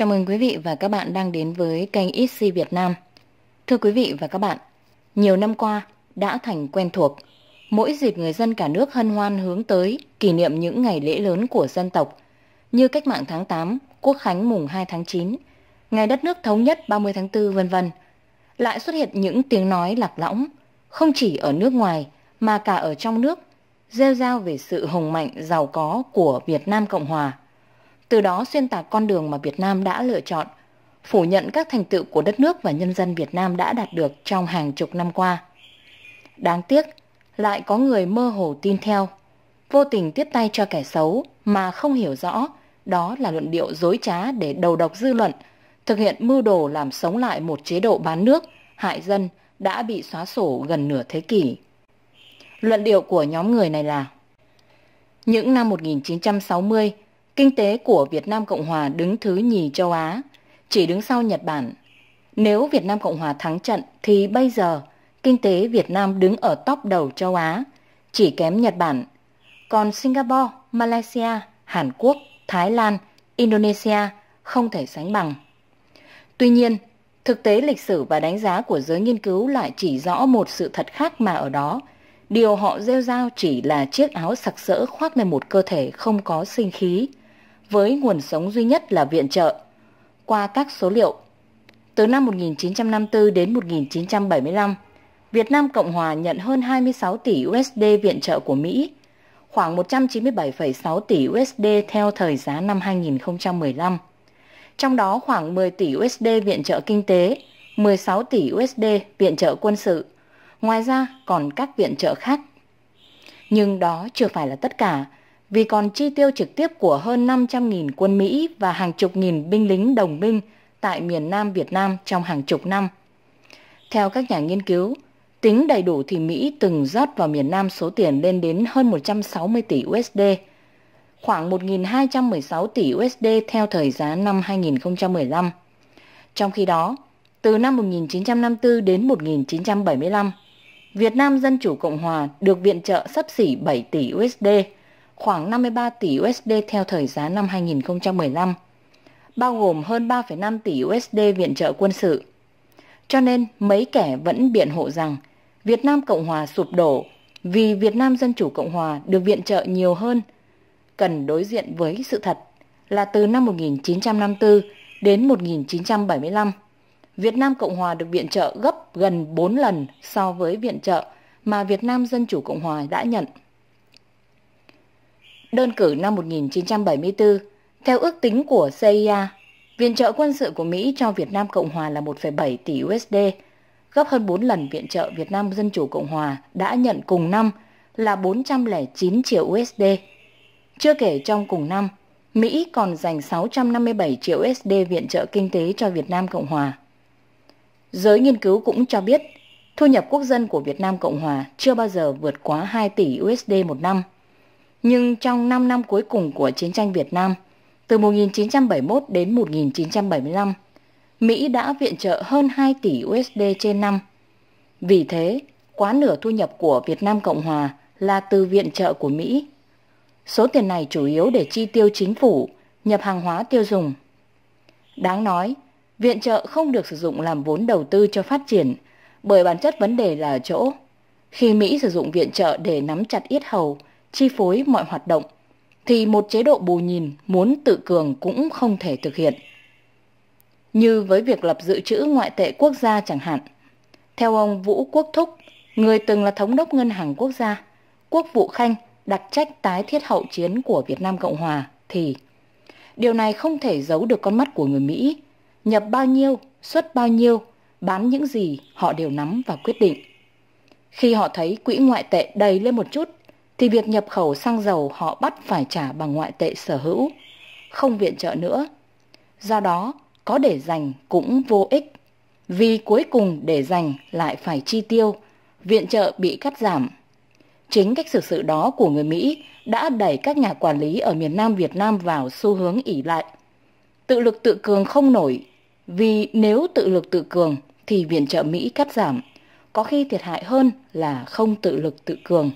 Chào mừng quý vị và các bạn đang đến với kênh Itsy Việt Nam. Thưa quý vị và các bạn, nhiều năm qua đã thành quen thuộc. Mỗi dịp người dân cả nước hân hoan hướng tới kỷ niệm những ngày lễ lớn của dân tộc như Cách mạng tháng 8, Quốc khánh mùng 2 tháng 9, Ngày đất nước thống nhất 30 tháng 4 vân vân, lại xuất hiện những tiếng nói lạc lõng không chỉ ở nước ngoài mà cả ở trong nước rêu rao về sự hùng mạnh giàu có của Việt Nam Cộng hòa từ đó xuyên tạc con đường mà Việt Nam đã lựa chọn, phủ nhận các thành tựu của đất nước và nhân dân Việt Nam đã đạt được trong hàng chục năm qua. Đáng tiếc, lại có người mơ hồ tin theo, vô tình tiếp tay cho kẻ xấu mà không hiểu rõ đó là luận điệu dối trá để đầu độc dư luận, thực hiện mưu đồ làm sống lại một chế độ bán nước, hại dân đã bị xóa sổ gần nửa thế kỷ. Luận điệu của nhóm người này là Những năm 1960, Kinh tế của Việt Nam Cộng Hòa đứng thứ nhì châu Á, chỉ đứng sau Nhật Bản. Nếu Việt Nam Cộng Hòa thắng trận thì bây giờ kinh tế Việt Nam đứng ở top đầu châu Á, chỉ kém Nhật Bản. Còn Singapore, Malaysia, Hàn Quốc, Thái Lan, Indonesia không thể sánh bằng. Tuy nhiên, thực tế lịch sử và đánh giá của giới nghiên cứu lại chỉ rõ một sự thật khác mà ở đó. Điều họ rêu rao chỉ là chiếc áo sặc sỡ khoác lên một cơ thể không có sinh khí với nguồn sống duy nhất là viện trợ. Qua các số liệu, từ năm 1954 đến 1975, Việt Nam Cộng Hòa nhận hơn 26 tỷ USD viện trợ của Mỹ, khoảng 197,6 tỷ USD theo thời giá năm 2015. Trong đó khoảng 10 tỷ USD viện trợ kinh tế, 16 tỷ USD viện trợ quân sự. Ngoài ra còn các viện trợ khác. Nhưng đó chưa phải là tất cả vì còn chi tiêu trực tiếp của hơn 500.000 quân Mỹ và hàng chục nghìn binh lính đồng minh tại miền Nam Việt Nam trong hàng chục năm. Theo các nhà nghiên cứu, tính đầy đủ thì Mỹ từng rót vào miền Nam số tiền lên đến hơn 160 tỷ USD, khoảng 1.216 tỷ USD theo thời giá năm 2015. Trong khi đó, từ năm 1954 đến 1975, Việt Nam Dân Chủ Cộng Hòa được viện trợ sắp xỉ 7 tỷ USD – khoảng 53 tỷ USD theo thời giá năm 2015, bao gồm hơn 3,5 tỷ USD viện trợ quân sự. Cho nên mấy kẻ vẫn biện hộ rằng Việt Nam Cộng Hòa sụp đổ vì Việt Nam Dân Chủ Cộng Hòa được viện trợ nhiều hơn, cần đối diện với sự thật là từ năm 1954 đến 1975, Việt Nam Cộng Hòa được viện trợ gấp gần 4 lần so với viện trợ mà Việt Nam Dân Chủ Cộng Hòa đã nhận đơn cử năm 1974, theo ước tính của CIA, viện trợ quân sự của Mỹ cho Việt Nam Cộng Hòa là 1,7 tỷ USD, gấp hơn 4 lần viện trợ Việt Nam Dân Chủ Cộng Hòa đã nhận cùng năm là 409 triệu USD. Chưa kể trong cùng năm, Mỹ còn dành 657 triệu USD viện trợ kinh tế cho Việt Nam Cộng Hòa. Giới nghiên cứu cũng cho biết, thu nhập quốc dân của Việt Nam Cộng Hòa chưa bao giờ vượt quá 2 tỷ USD một năm – nhưng trong 5 năm cuối cùng của chiến tranh Việt Nam, từ 1971 đến 1975, Mỹ đã viện trợ hơn 2 tỷ USD trên năm. Vì thế, quá nửa thu nhập của Việt Nam Cộng Hòa là từ viện trợ của Mỹ. Số tiền này chủ yếu để chi tiêu chính phủ, nhập hàng hóa tiêu dùng. Đáng nói, viện trợ không được sử dụng làm vốn đầu tư cho phát triển, bởi bản chất vấn đề là ở chỗ. Khi Mỹ sử dụng viện trợ để nắm chặt yết hầu, chi phối mọi hoạt động, thì một chế độ bù nhìn muốn tự cường cũng không thể thực hiện. Như với việc lập dự trữ ngoại tệ quốc gia chẳng hạn. Theo ông Vũ Quốc Thúc, người từng là thống đốc ngân hàng quốc gia, quốc vụ khanh đặc trách tái thiết hậu chiến của Việt Nam Cộng Hòa thì điều này không thể giấu được con mắt của người Mỹ. Nhập bao nhiêu, xuất bao nhiêu, bán những gì họ đều nắm và quyết định. Khi họ thấy quỹ ngoại tệ đầy lên một chút thì việc nhập khẩu xăng dầu họ bắt phải trả bằng ngoại tệ sở hữu, không viện trợ nữa. Do đó, có để dành cũng vô ích, vì cuối cùng để dành lại phải chi tiêu, viện trợ bị cắt giảm. Chính cách xử sự đó của người Mỹ đã đẩy các nhà quản lý ở miền Nam Việt Nam vào xu hướng ỉ lại. Tự lực tự cường không nổi, vì nếu tự lực tự cường thì viện trợ Mỹ cắt giảm, có khi thiệt hại hơn là không tự lực tự cường.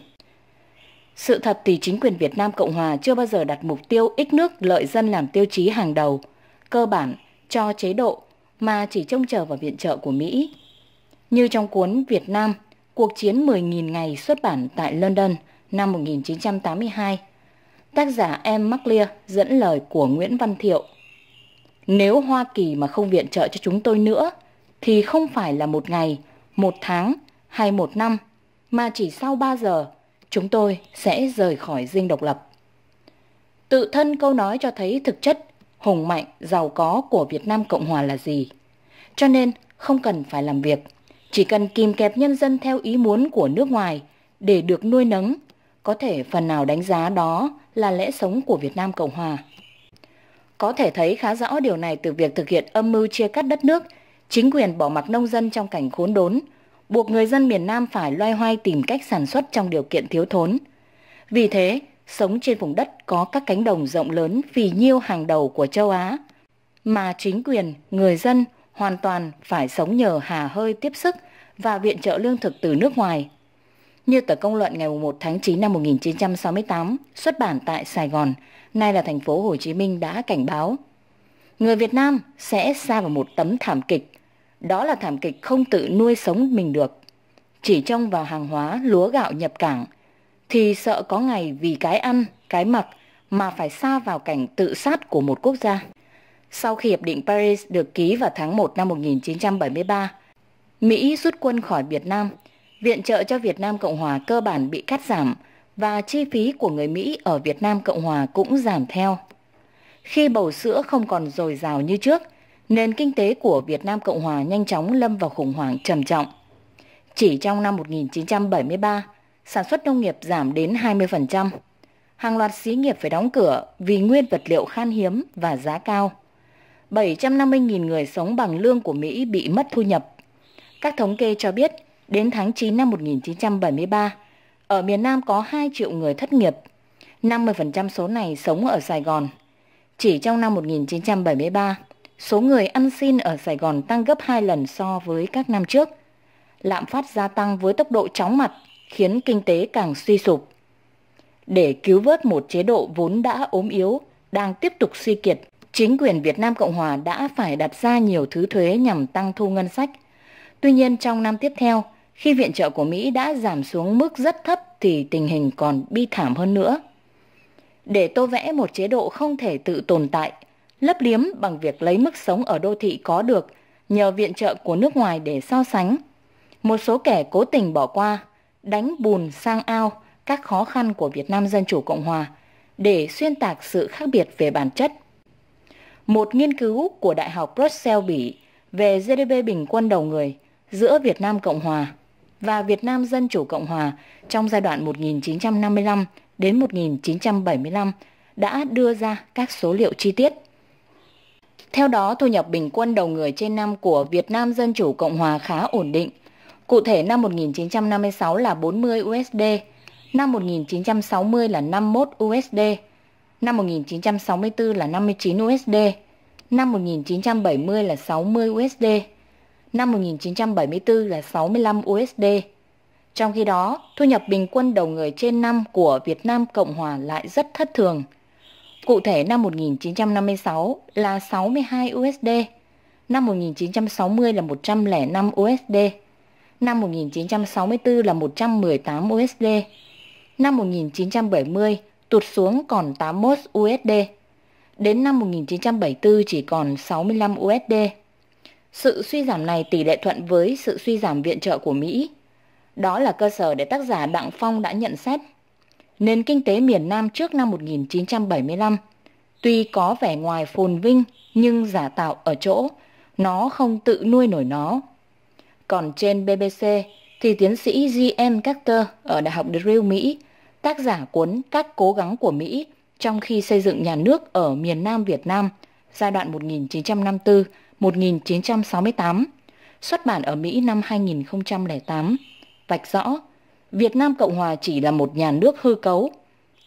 Sự thật thì chính quyền Việt Nam Cộng Hòa chưa bao giờ đặt mục tiêu ích nước lợi dân làm tiêu chí hàng đầu, cơ bản cho chế độ mà chỉ trông chờ vào viện trợ của Mỹ. Như trong cuốn Việt Nam, cuộc chiến 10.000 ngày xuất bản tại London năm 1982, tác giả em McLear dẫn lời của Nguyễn Văn Thiệu. Nếu Hoa Kỳ mà không viện trợ cho chúng tôi nữa, thì không phải là một ngày, một tháng hay một năm, mà chỉ sau 3 giờ – Chúng tôi sẽ rời khỏi dinh độc lập. Tự thân câu nói cho thấy thực chất hùng mạnh, giàu có của Việt Nam Cộng Hòa là gì. Cho nên không cần phải làm việc, chỉ cần kìm kẹp nhân dân theo ý muốn của nước ngoài để được nuôi nấng, có thể phần nào đánh giá đó là lẽ sống của Việt Nam Cộng Hòa. Có thể thấy khá rõ điều này từ việc thực hiện âm mưu chia cắt đất nước, chính quyền bỏ mặc nông dân trong cảnh khốn đốn – buộc người dân miền Nam phải loay hoay tìm cách sản xuất trong điều kiện thiếu thốn. Vì thế, sống trên vùng đất có các cánh đồng rộng lớn phì nhiêu hàng đầu của châu Á, mà chính quyền, người dân hoàn toàn phải sống nhờ hà hơi tiếp sức và viện trợ lương thực từ nước ngoài. Như tờ công luận ngày 1 tháng 9 năm 1968 xuất bản tại Sài Gòn, nay là thành phố Hồ Chí Minh đã cảnh báo người Việt Nam sẽ xa vào một tấm thảm kịch đó là thảm kịch không tự nuôi sống mình được. Chỉ trông vào hàng hóa lúa gạo nhập cảng thì sợ có ngày vì cái ăn, cái mặc mà phải xa vào cảnh tự sát của một quốc gia. Sau khi Hiệp định Paris được ký vào tháng 1 năm 1973, Mỹ rút quân khỏi Việt Nam, viện trợ cho Việt Nam Cộng Hòa cơ bản bị cắt giảm và chi phí của người Mỹ ở Việt Nam Cộng Hòa cũng giảm theo. Khi bầu sữa không còn dồi dào như trước, nền kinh tế của Việt Nam Cộng Hòa nhanh chóng lâm vào khủng hoảng trầm trọng. Chỉ trong năm 1973, sản xuất nông nghiệp giảm đến 20%. Hàng loạt xí nghiệp phải đóng cửa vì nguyên vật liệu khan hiếm và giá cao. 750.000 người sống bằng lương của Mỹ bị mất thu nhập. Các thống kê cho biết, đến tháng 9 năm 1973, ở miền Nam có 2 triệu người thất nghiệp. 50% số này sống ở Sài Gòn. Chỉ trong năm 1973, số người ăn xin ở Sài Gòn tăng gấp 2 lần so với các năm trước. Lạm phát gia tăng với tốc độ chóng mặt khiến kinh tế càng suy sụp. Để cứu vớt một chế độ vốn đã ốm yếu, đang tiếp tục suy kiệt, chính quyền Việt Nam Cộng Hòa đã phải đặt ra nhiều thứ thuế nhằm tăng thu ngân sách. Tuy nhiên trong năm tiếp theo, khi viện trợ của Mỹ đã giảm xuống mức rất thấp thì tình hình còn bi thảm hơn nữa. Để tô vẽ một chế độ không thể tự tồn tại – lấp liếm bằng việc lấy mức sống ở đô thị có được nhờ viện trợ của nước ngoài để so sánh. Một số kẻ cố tình bỏ qua, đánh bùn sang ao các khó khăn của Việt Nam Dân Chủ Cộng Hòa để xuyên tạc sự khác biệt về bản chất. Một nghiên cứu của Đại học Brussels Bỉ về GDP bình quân đầu người giữa Việt Nam Cộng Hòa và Việt Nam Dân Chủ Cộng Hòa trong giai đoạn 1955 đến 1975 đã đưa ra các số liệu chi tiết. Theo đó, thu nhập bình quân đầu người trên năm của Việt Nam Dân Chủ Cộng Hòa khá ổn định. Cụ thể năm 1956 là 40 USD, năm 1960 là 51 USD, năm 1964 là 59 USD, năm 1970 là 60 USD, năm 1974 là 65 USD. Trong khi đó, thu nhập bình quân đầu người trên năm của Việt Nam Cộng Hòa lại rất thất thường – Cụ thể năm 1956 là 62 USD, năm 1960 là 105 USD, năm 1964 là 118 USD, năm 1970 tụt xuống còn 81 USD, đến năm 1974 chỉ còn 65 USD. Sự suy giảm này tỷ lệ thuận với sự suy giảm viện trợ của Mỹ. Đó là cơ sở để tác giả Đặng Phong đã nhận xét nền kinh tế miền Nam trước năm 1975 tuy có vẻ ngoài phồn vinh nhưng giả tạo ở chỗ nó không tự nuôi nổi nó. Còn trên BBC thì tiến sĩ G.M. Carter ở Đại học Drew Mỹ, tác giả cuốn Các cố gắng của Mỹ trong khi xây dựng nhà nước ở miền Nam Việt Nam giai đoạn 1954-1968, xuất bản ở Mỹ năm 2008, vạch rõ Việt Nam Cộng Hòa chỉ là một nhà nước hư cấu.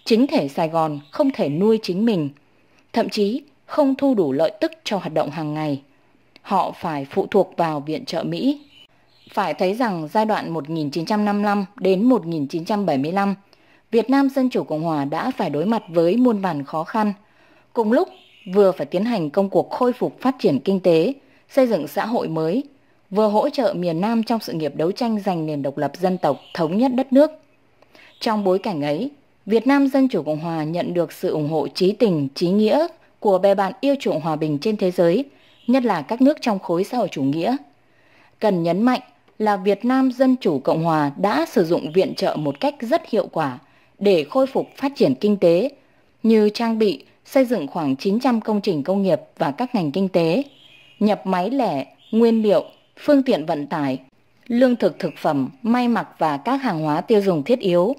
Chính thể Sài Gòn không thể nuôi chính mình, thậm chí không thu đủ lợi tức cho hoạt động hàng ngày. Họ phải phụ thuộc vào viện trợ Mỹ. Phải thấy rằng giai đoạn 1955 đến 1975, Việt Nam Dân Chủ Cộng Hòa đã phải đối mặt với muôn vàn khó khăn. Cùng lúc, vừa phải tiến hành công cuộc khôi phục phát triển kinh tế, xây dựng xã hội mới – vừa hỗ trợ miền Nam trong sự nghiệp đấu tranh giành nền độc lập dân tộc thống nhất đất nước. Trong bối cảnh ấy, Việt Nam Dân Chủ Cộng Hòa nhận được sự ủng hộ trí tình, trí nghĩa của bè bạn yêu chuộng hòa bình trên thế giới, nhất là các nước trong khối xã hội chủ nghĩa. Cần nhấn mạnh là Việt Nam Dân Chủ Cộng Hòa đã sử dụng viện trợ một cách rất hiệu quả để khôi phục phát triển kinh tế, như trang bị, xây dựng khoảng 900 công trình công nghiệp và các ngành kinh tế, nhập máy lẻ, nguyên liệu, phương tiện vận tải, lương thực thực phẩm, may mặc và các hàng hóa tiêu dùng thiết yếu.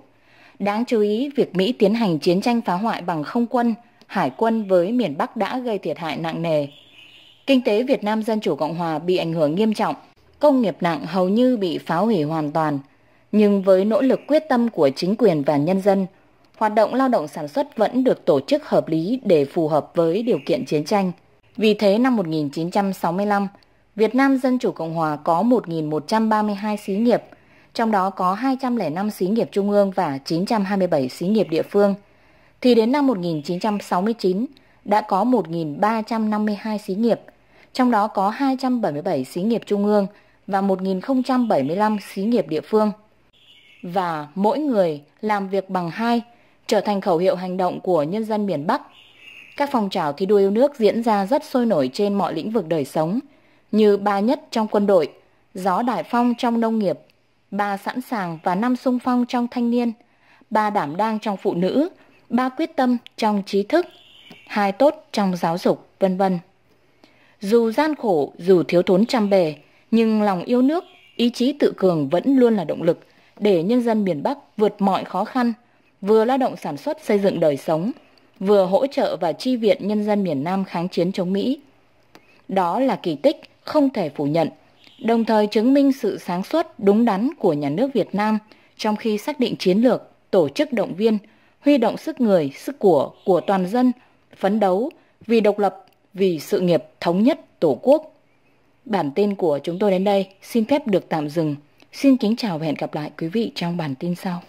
Đáng chú ý, việc Mỹ tiến hành chiến tranh phá hoại bằng không quân, hải quân với miền Bắc đã gây thiệt hại nặng nề. Kinh tế Việt Nam Dân Chủ Cộng Hòa bị ảnh hưởng nghiêm trọng, công nghiệp nặng hầu như bị phá hủy hoàn toàn. Nhưng với nỗ lực quyết tâm của chính quyền và nhân dân, hoạt động lao động sản xuất vẫn được tổ chức hợp lý để phù hợp với điều kiện chiến tranh. Vì thế năm 1965, Việt Nam Dân Chủ Cộng Hòa có 1.132 xí nghiệp, trong đó có 205 xí nghiệp trung ương và 927 xí nghiệp địa phương, thì đến năm 1969 đã có 1.352 xí nghiệp, trong đó có 277 xí nghiệp trung ương và 1.075 xí nghiệp địa phương. Và mỗi người làm việc bằng hai trở thành khẩu hiệu hành động của nhân dân miền Bắc. Các phong trào thi đua yêu nước diễn ra rất sôi nổi trên mọi lĩnh vực đời sống – như ba nhất trong quân đội, gió đại phong trong nông nghiệp, ba sẵn sàng và năm sung phong trong thanh niên, ba đảm đang trong phụ nữ, ba quyết tâm trong trí thức, hai tốt trong giáo dục, vân vân. Dù gian khổ, dù thiếu thốn trăm bề, nhưng lòng yêu nước, ý chí tự cường vẫn luôn là động lực để nhân dân miền Bắc vượt mọi khó khăn, vừa lao động sản xuất xây dựng đời sống, vừa hỗ trợ và chi viện nhân dân miền Nam kháng chiến chống Mỹ. Đó là kỳ tích không thể phủ nhận, đồng thời chứng minh sự sáng suốt đúng đắn của nhà nước Việt Nam trong khi xác định chiến lược, tổ chức động viên, huy động sức người, sức của của toàn dân, phấn đấu vì độc lập, vì sự nghiệp thống nhất Tổ quốc. Bản tin của chúng tôi đến đây xin phép được tạm dừng. Xin kính chào và hẹn gặp lại quý vị trong bản tin sau.